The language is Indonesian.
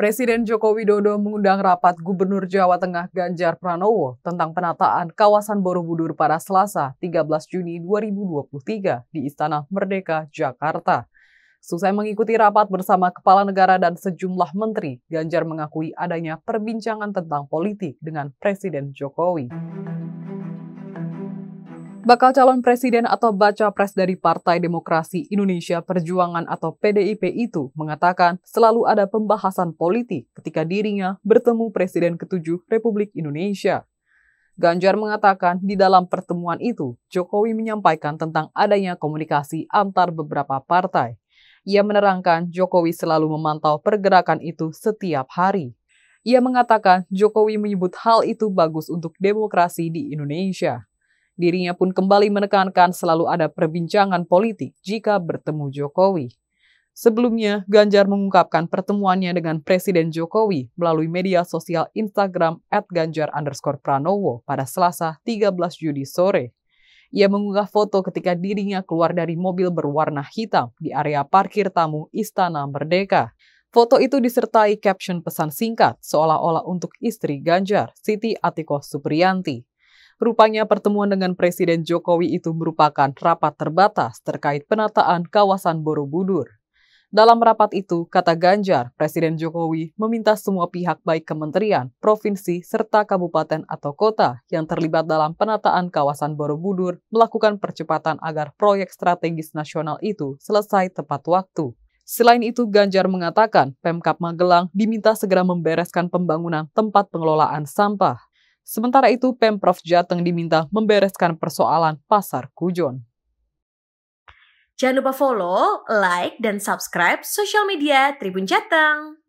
Presiden Joko Widodo mengundang rapat Gubernur Jawa Tengah Ganjar Pranowo tentang penataan kawasan Borobudur pada Selasa 13 Juni 2023 di Istana Merdeka, Jakarta. Susai mengikuti rapat bersama kepala negara dan sejumlah menteri, Ganjar mengakui adanya perbincangan tentang politik dengan Presiden Jokowi. Bakal calon presiden atau baca pres dari Partai Demokrasi Indonesia Perjuangan atau PDIP itu mengatakan selalu ada pembahasan politik ketika dirinya bertemu Presiden ketujuh Republik Indonesia. Ganjar mengatakan di dalam pertemuan itu, Jokowi menyampaikan tentang adanya komunikasi antar beberapa partai. Ia menerangkan Jokowi selalu memantau pergerakan itu setiap hari. Ia mengatakan Jokowi menyebut hal itu bagus untuk demokrasi di Indonesia. Dirinya pun kembali menekankan selalu ada perbincangan politik jika bertemu Jokowi. Sebelumnya, Ganjar mengungkapkan pertemuannya dengan Presiden Jokowi melalui media sosial Instagram at Ganjar underscore Pranowo pada Selasa 13 Juni sore. Ia mengunggah foto ketika dirinya keluar dari mobil berwarna hitam di area parkir tamu Istana Merdeka. Foto itu disertai caption pesan singkat seolah-olah untuk istri Ganjar, Siti Atiko Supriyanti. Rupanya pertemuan dengan Presiden Jokowi itu merupakan rapat terbatas terkait penataan kawasan Borobudur. Dalam rapat itu, kata Ganjar, Presiden Jokowi meminta semua pihak baik kementerian, provinsi, serta kabupaten atau kota yang terlibat dalam penataan kawasan Borobudur melakukan percepatan agar proyek strategis nasional itu selesai tepat waktu. Selain itu, Ganjar mengatakan Pemkap Magelang diminta segera membereskan pembangunan tempat pengelolaan sampah. Sementara itu, Pemprov Jateng diminta membereskan persoalan Pasar Kujon. Jangan lupa follow, like, dan subscribe sosial media Tribun Jateng.